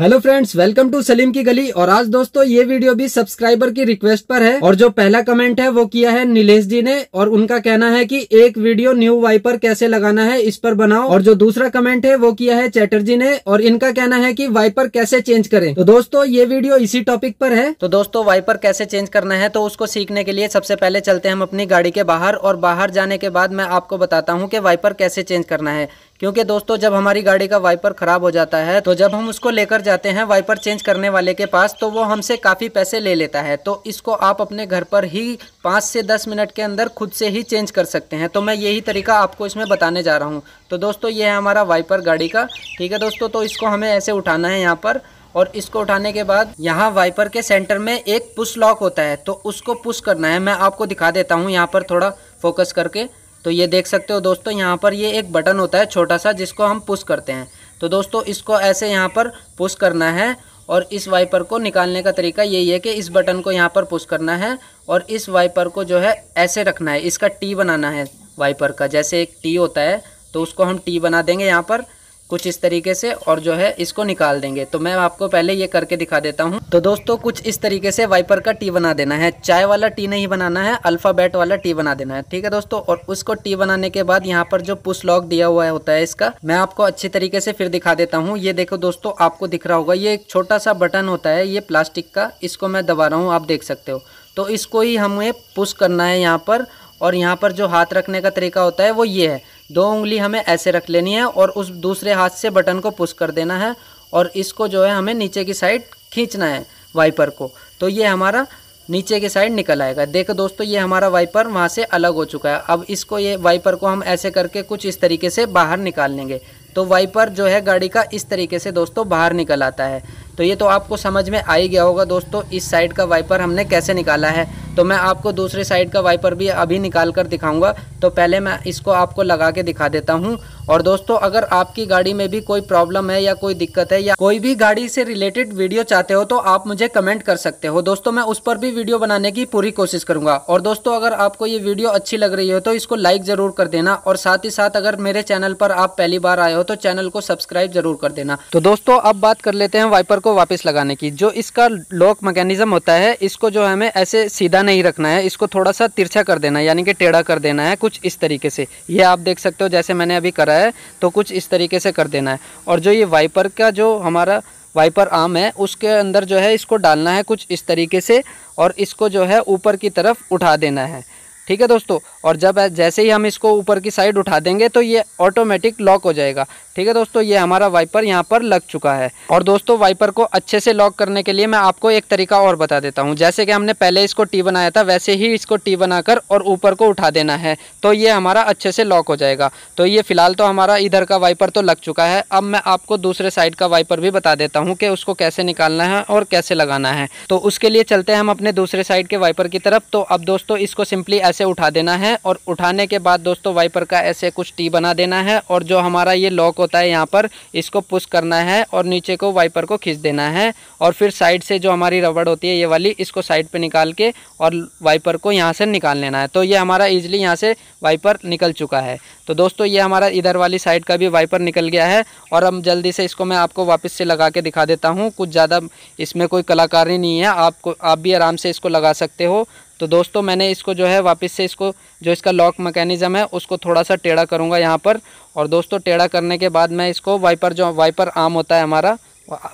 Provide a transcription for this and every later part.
hello friends welcome to Salim की गली और आज दोस्तों ये वीडियो भी सब्सक्राइबर की रिक्वेस्ट पर है और जो पहला कमेंट है वो किया है नीलेश जी ने और उनका कहना है कि एक वीडियो न्यू वाइपर कैसे लगाना है इस पर बनाओ और जो दूसरा कमेंट है वो किया है चैटर्जी ने और इनका कहना है कि वाइपर कैसे चेंज करें तो दोस्तों ये वीडियो इसी टॉपिक पर है तो दोस्तों वाइपर कैसे चेंज करना है तो उसको सीखने के लिए सबसे पहले चलते हम अपनी गाड़ी के बाहर और बाहर जाने के बाद मैं आपको बताता हूँ की वाइपर कैसे चेंज करना है क्योंकि दोस्तों जब हमारी गाड़ी का वाइपर ख़राब हो जाता है तो जब हम उसको लेकर जाते हैं वाइपर चेंज करने वाले के पास तो वो हमसे काफ़ी पैसे ले लेता है तो इसको आप अपने घर पर ही पाँच से दस मिनट के अंदर खुद से ही चेंज कर सकते हैं तो मैं यही तरीका आपको इसमें बताने जा रहा हूँ तो दोस्तों ये है हमारा वाइपर गाड़ी का ठीक है दोस्तों तो इसको हमें ऐसे उठाना है यहाँ पर और इसको उठाने के बाद यहाँ वाइपर के सेंटर में एक पुश लॉक होता है तो उसको पुश करना है मैं आपको दिखा देता हूँ यहाँ पर थोड़ा फोकस करके तो ये देख सकते हो दोस्तों यहाँ पर ये एक बटन होता है छोटा सा जिसको हम पुश करते हैं तो दोस्तों इसको ऐसे यहाँ पर पुश करना है और इस वाइपर को निकालने का तरीका यही है कि इस बटन को यहाँ पर पुश करना है और इस वाइपर को जो है ऐसे रखना है इसका टी बनाना है वाइपर का जैसे एक टी होता है तो उसको हम टी बना देंगे यहाँ पर कुछ इस तरीके से और जो है इसको निकाल देंगे तो मैं आपको पहले ये करके दिखा देता हूँ तो दोस्तों कुछ इस तरीके से वाइपर का टी बना देना है चाय वाला टी नहीं बनाना है अल्फ़ाबेट वाला टी बना देना है ठीक है दोस्तों और उसको टी बनाने के बाद यहाँ पर जो पुश लॉक दिया हुआ होता है इसका मैं आपको अच्छी तरीके से फिर दिखा देता हूँ ये देखो दोस्तों आपको दिख रहा होगा ये एक छोटा सा बटन होता है ये प्लास्टिक का इसको मैं दबा रहा हूँ आप देख सकते हो तो इसको ही हमें पुश करना है यहाँ पर और यहाँ पर जो हाथ रखने का तरीका होता है वो ये है दो उंगली हमें ऐसे रख लेनी है और उस दूसरे हाथ से बटन को पुश कर देना है और इसको जो है हमें नीचे की साइड खींचना है वाइपर को तो ये हमारा नीचे की साइड निकल आएगा देखो दोस्तों ये हमारा वाइपर वहाँ से अलग हो चुका है अब इसको ये वाइपर को हम ऐसे करके कुछ इस तरीके से बाहर निकाल लेंगे तो वाइपर जो है गाड़ी का इस तरीके से दोस्तों बाहर निकल आता है तो ये तो आपको समझ में आ ही गया होगा दोस्तों इस साइड का वाइपर हमने कैसे निकाला है तो मैं आपको दूसरे साइड का वाइपर भी अभी निकाल कर दिखाऊंगा तो पहले मैं इसको आपको लगा के दिखा देता हूँ और दोस्तों अगर आपकी गाड़ी में भी कोई प्रॉब्लम है या कोई दिक्कत है या कोई भी गाड़ी से रिलेटेड वीडियो चाहते हो तो आप मुझे कमेंट कर सकते हो दोस्तों मैं उस पर भी वीडियो बनाने की पूरी कोशिश करूंगा और दोस्तों अगर आपको ये वीडियो अच्छी लग रही हो तो इसको लाइक जरूर कर देना और साथ ही साथ अगर मेरे चैनल पर आप पहली बार आए हो तो चैनल को सब्सक्राइब जरूर कर देना तो दोस्तों अब बात कर लेते हैं वाइपर को वापस लगाने की जो इसका लॉक मैकेनिज्म होता है इसको जो हमें ऐसे सीधा नहीं रखना है इसको थोड़ा सा तिरछा कर देना यानी कि टेढ़ा कर देना है कुछ इस तरीके से ये आप देख सकते हो जैसे मैंने अभी कर रहा है तो कुछ इस तरीके से कर देना है और जो ये वाइपर का जो हमारा वाइपर आम है उसके अंदर जो है इसको डालना है कुछ इस तरीके से और इसको जो है ऊपर की तरफ उठा देना है ठीक है दोस्तों और जब जैसे ही हम इसको ऊपर की साइड उठा देंगे तो ये ऑटोमेटिक लॉक हो जाएगा ठीक है दोस्तों ये हमारा वाइपर यहाँ पर लग चुका है और दोस्तों वाइपर को अच्छे से लॉक करने के लिए मैं आपको एक तरीका और बता देता हूँ जैसे कि हमने पहले इसको टी बनाया था वैसे ही इसको टी बनाकर और ऊपर को उठा देना है तो ये हमारा अच्छे से लॉक हो जाएगा तो ये फ़िलहाल तो हमारा इधर का वाइपर तो लग चुका है अब मैं आपको दूसरे साइड का वाइपर भी बता देता हूँ कि उसको कैसे निकालना है और कैसे लगाना है तो उसके लिए चलते हैं हम अपने दूसरे साइड के वाइपर की तरफ तो अब दोस्तों इसको सिंपली ऐसे उठा देना है और उठाने के बाद दोस्तों वाइपर का ऐसे कुछ टी बना देना है और जो हमारा ये लॉक होता है यहाँ पर इसको पुश करना है और नीचे को वाइपर को खींच देना है और फिर साइड से जो हमारी रबड़ होती है ये वाली इसको साइड पर निकाल के और वाइपर को यहाँ से निकाल लेना है तो ये हमारा ईजिली यहाँ से वाइपर निकल चुका है तो दोस्तों ये हमारा इधर वाली साइड का भी वाइपर निकल गया है और हम जल्दी से इसको मैं आपको वापस से लगा के दिखा देता हूँ कुछ ज़्यादा इसमें कोई कलाकारी नहीं है आपको आप भी आराम से इसको लगा सकते हो तो दोस्तों मैंने इसको जो है वापस से इसको जो इसका लॉक मैकेनिज़म है उसको थोड़ा सा टेढ़ा करूँगा यहाँ पर और दोस्तों टेढ़ा करने के बाद मैं इसको वाइपर जो वाइपर आम होता है हमारा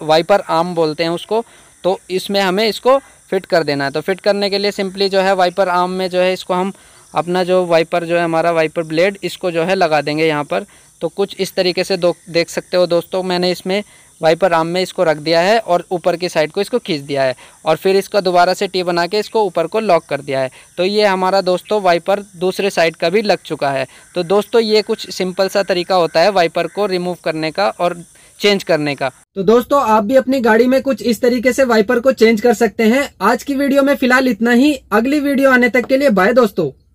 वाइपर आम बोलते हैं उसको तो इसमें हमें इसको फिट कर देना है तो फिट करने के लिए सिंपली जो है वाइपर आम में जो है इसको हम अपना जो वाइपर जो है हमारा वाइपर ब्लेड इसको जो है लगा देंगे यहाँ पर तो कुछ इस तरीके से दो देख सकते हो दोस्तों मैंने इसमें वाइपर आर्म में इसको रख दिया है और ऊपर की साइड को इसको खींच दिया है और फिर इसका दोबारा से टी बना के इसको ऊपर को लॉक कर दिया है तो ये हमारा दोस्तों वाइपर दूसरे साइड का भी लग चुका है तो दोस्तों ये कुछ सिंपल सा तरीका होता है वाइपर को रिमूव करने का और चेंज करने का तो दोस्तों आप भी अपनी गाड़ी में कुछ इस तरीके से वाइपर को चेंज कर सकते हैं आज की वीडियो में फिलहाल इतना ही अगली वीडियो आने तक के लिए बाय दोस्तों